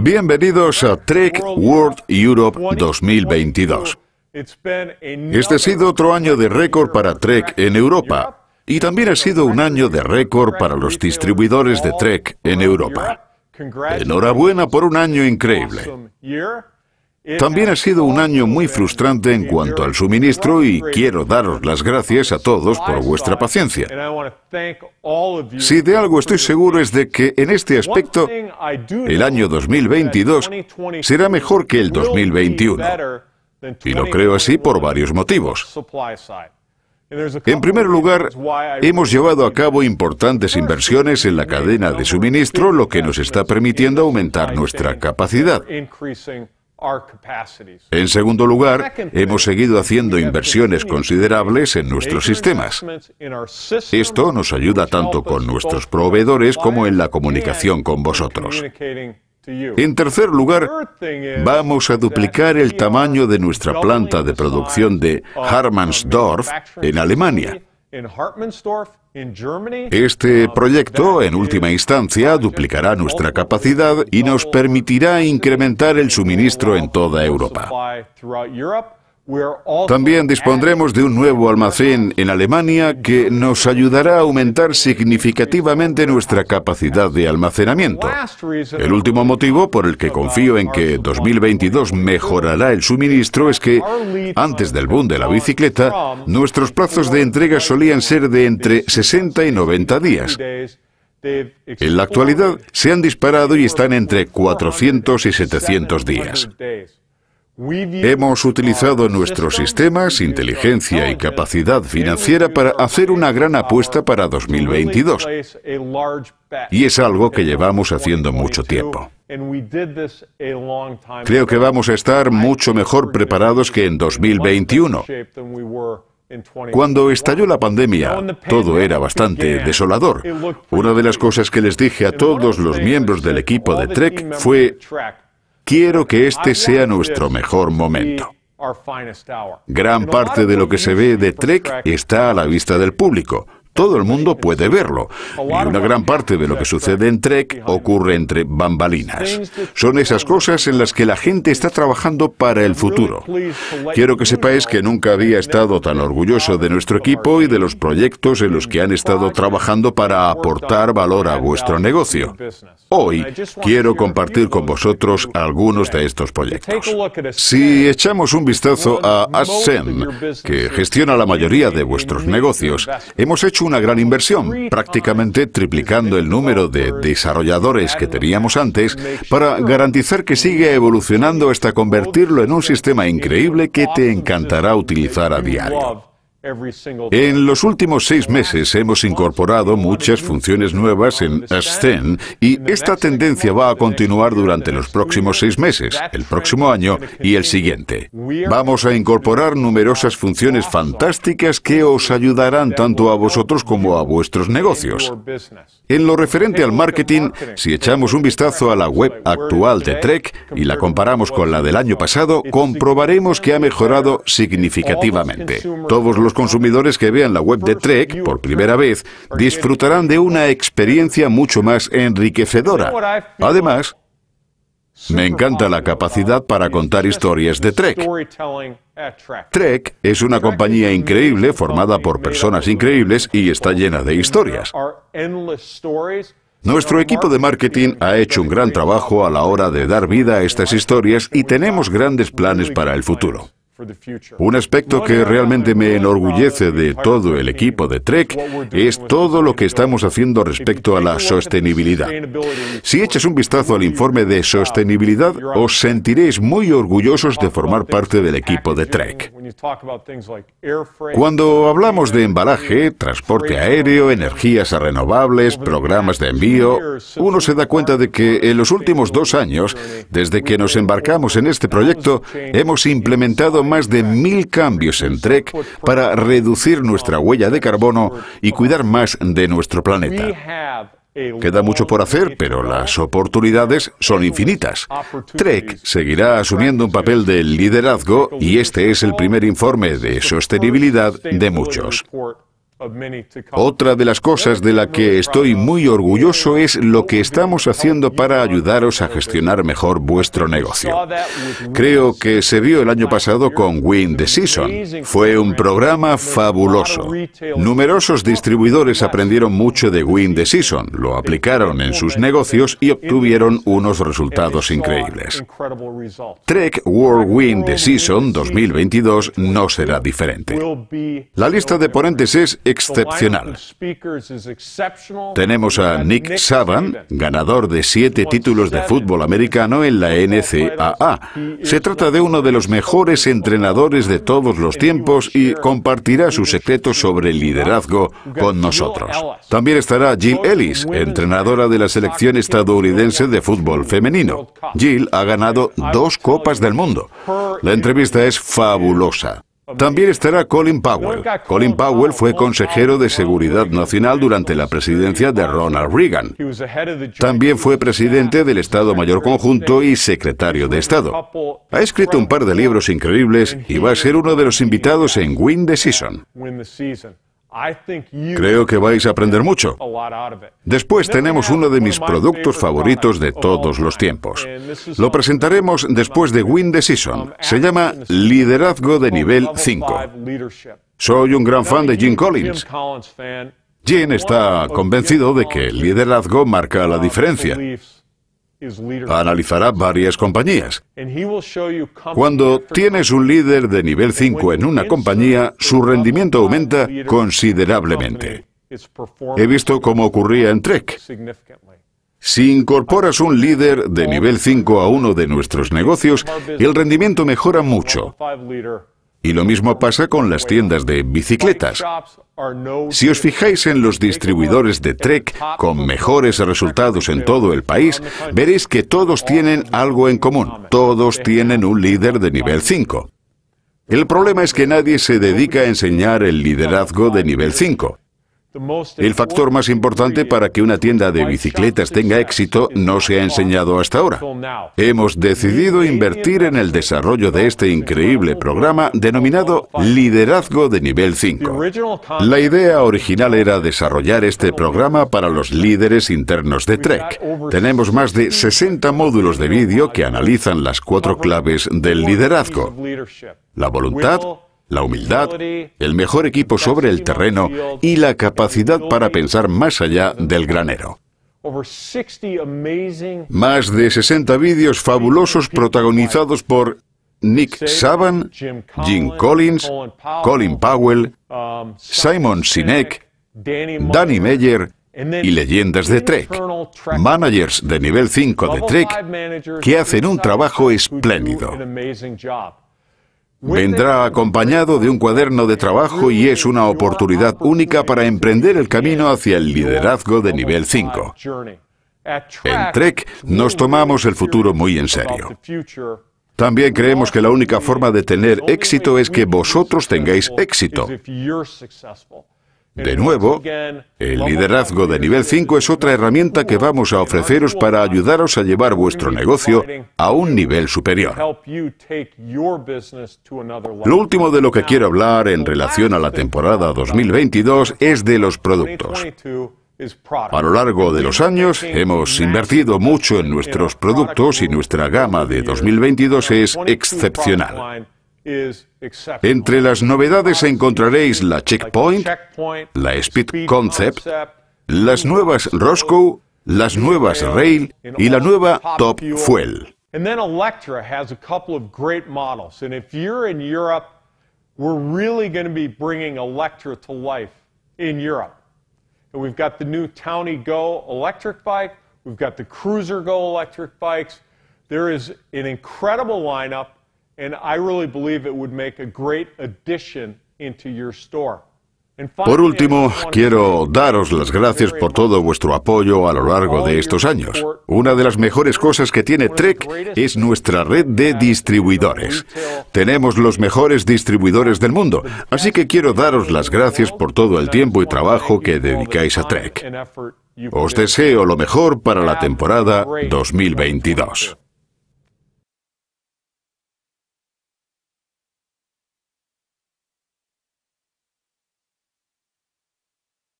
Bienvenidos a Trek World Europe 2022. Este ha sido otro año de récord para Trek en Europa y también ha sido un año de récord para los distribuidores de Trek en Europa. Enhorabuena por un año increíble. También ha sido un año muy frustrante en cuanto al suministro y quiero daros las gracias a todos por vuestra paciencia. Si de algo estoy seguro es de que en este aspecto el año 2022 será mejor que el 2021. Y lo creo así por varios motivos. En primer lugar, hemos llevado a cabo importantes inversiones en la cadena de suministro, lo que nos está permitiendo aumentar nuestra capacidad. En segundo lugar, hemos seguido haciendo inversiones considerables en nuestros sistemas. Esto nos ayuda tanto con nuestros proveedores como en la comunicación con vosotros. En tercer lugar, vamos a duplicar el tamaño de nuestra planta de producción de Harmansdorf en Alemania este uh, proyecto, en última instancia, duplicará nuestra capacidad y nos permitirá incrementar el suministro en toda Europa. También dispondremos de un nuevo almacén en Alemania que nos ayudará a aumentar significativamente nuestra capacidad de almacenamiento. El último motivo por el que confío en que 2022 mejorará el suministro es que, antes del boom de la bicicleta, nuestros plazos de entrega solían ser de entre 60 y 90 días. En la actualidad se han disparado y están entre 400 y 700 días. Hemos utilizado nuestros sistemas, inteligencia y capacidad financiera para hacer una gran apuesta para 2022. Y es algo que llevamos haciendo mucho tiempo. Creo que vamos a estar mucho mejor preparados que en 2021. Cuando estalló la pandemia, todo era bastante desolador. Una de las cosas que les dije a todos los miembros del equipo de Trek fue, Quiero que este sea nuestro mejor momento. Gran parte de lo que se ve de Trek está a la vista del público. Todo el mundo puede verlo. Y una gran parte de lo que sucede en Trek ocurre entre bambalinas. Son esas cosas en las que la gente está trabajando para el futuro. Quiero que sepáis que nunca había estado tan orgulloso de nuestro equipo y de los proyectos en los que han estado trabajando para aportar valor a vuestro negocio. Hoy quiero compartir con vosotros algunos de estos proyectos. Si echamos un vistazo a Assen, que gestiona la mayoría de vuestros negocios, hemos hecho una gran inversión, prácticamente triplicando el número de desarrolladores que teníamos antes para garantizar que sigue evolucionando hasta convertirlo en un sistema increíble que te encantará utilizar a diario. En los últimos seis meses hemos incorporado muchas funciones nuevas en Ascen y esta tendencia va a continuar durante los próximos seis meses, el próximo año y el siguiente. Vamos a incorporar numerosas funciones fantásticas que os ayudarán tanto a vosotros como a vuestros negocios. En lo referente al marketing, si echamos un vistazo a la web actual de Trek y la comparamos con la del año pasado, comprobaremos que ha mejorado significativamente. Todos los consumidores que vean la web de Trek por primera vez disfrutarán de una experiencia mucho más enriquecedora. Además, me encanta la capacidad para contar historias de Trek. Trek es una compañía increíble formada por personas increíbles y está llena de historias. Nuestro equipo de marketing ha hecho un gran trabajo a la hora de dar vida a estas historias y tenemos grandes planes para el futuro. Un aspecto que realmente me enorgullece de todo el equipo de Trek es todo lo que estamos haciendo respecto a la sostenibilidad. Si echas un vistazo al informe de sostenibilidad, os sentiréis muy orgullosos de formar parte del equipo de Trek. Cuando hablamos de embalaje, transporte aéreo, energías renovables, programas de envío, uno se da cuenta de que en los últimos dos años, desde que nos embarcamos en este proyecto, hemos implementado más de mil cambios en Trek para reducir nuestra huella de carbono y cuidar más de nuestro planeta. Queda mucho por hacer, pero las oportunidades son infinitas. Trek seguirá asumiendo un papel de liderazgo y este es el primer informe de sostenibilidad de muchos. Otra de las cosas de la que estoy muy orgulloso es lo que estamos haciendo para ayudaros a gestionar mejor vuestro negocio. Creo que se vio el año pasado con Win the Season. Fue un programa fabuloso. Numerosos distribuidores aprendieron mucho de Win the Season, lo aplicaron en sus negocios y obtuvieron unos resultados increíbles. Trek World Win the Season 2022 no será diferente. La lista de ponentes es excepcional. Tenemos a Nick Saban, ganador de siete títulos de fútbol americano en la NCAA. Se trata de uno de los mejores entrenadores de todos los tiempos y compartirá sus secretos sobre liderazgo con nosotros. También estará Jill Ellis, entrenadora de la selección estadounidense de fútbol femenino. Jill ha ganado dos copas del mundo. La entrevista es fabulosa. También estará Colin Powell. Colin Powell fue consejero de Seguridad Nacional durante la presidencia de Ronald Reagan. También fue presidente del Estado Mayor Conjunto y secretario de Estado. Ha escrito un par de libros increíbles y va a ser uno de los invitados en Win the Season. Creo que vais a aprender mucho. Después tenemos uno de mis productos favoritos de todos los tiempos. Lo presentaremos después de Win the Season. Se llama Liderazgo de Nivel 5. Soy un gran fan de Jim Collins. Jim está convencido de que el liderazgo marca la diferencia. Analizará varias compañías. Cuando tienes un líder de nivel 5 en una compañía, su rendimiento aumenta considerablemente. He visto cómo ocurría en Trek. Si incorporas un líder de nivel 5 a uno de nuestros negocios, el rendimiento mejora mucho. Y lo mismo pasa con las tiendas de bicicletas. Si os fijáis en los distribuidores de Trek con mejores resultados en todo el país, veréis que todos tienen algo en común. Todos tienen un líder de nivel 5. El problema es que nadie se dedica a enseñar el liderazgo de nivel 5. El factor más importante para que una tienda de bicicletas tenga éxito no se ha enseñado hasta ahora. Hemos decidido invertir en el desarrollo de este increíble programa denominado Liderazgo de Nivel 5. La idea original era desarrollar este programa para los líderes internos de Trek. Tenemos más de 60 módulos de vídeo que analizan las cuatro claves del liderazgo. La voluntad, la humildad, el mejor equipo sobre el terreno y la capacidad para pensar más allá del granero. Más de 60 vídeos fabulosos protagonizados por Nick Saban, Jim Collins, Colin Powell, Simon Sinek, Danny Meyer y leyendas de Trek, managers de nivel 5 de Trek que hacen un trabajo espléndido. Vendrá acompañado de un cuaderno de trabajo y es una oportunidad única para emprender el camino hacia el liderazgo de nivel 5. En Trek nos tomamos el futuro muy en serio. También creemos que la única forma de tener éxito es que vosotros tengáis éxito. De nuevo, el liderazgo de nivel 5 es otra herramienta que vamos a ofreceros para ayudaros a llevar vuestro negocio a un nivel superior. Lo último de lo que quiero hablar en relación a la temporada 2022 es de los productos. A lo largo de los años hemos invertido mucho en nuestros productos y nuestra gama de 2022 es excepcional. Entre las novedades encontraréis la Checkpoint, la Speed Concept, las nuevas Roscoe, las nuevas Rail y la nueva Top Fuel. we're really going to be bringing Electra to life in Europe. we've got the new Townie Go electric bike. We've got the Cruiser Go electric bikes. There is an incredible lineup por último, quiero daros las gracias por todo vuestro apoyo a lo largo de estos años. Una de las mejores cosas que tiene Trek es nuestra red de distribuidores. Tenemos los mejores distribuidores del mundo, así que quiero daros las gracias por todo el tiempo y trabajo que dedicáis a Trek. Os deseo lo mejor para la temporada 2022.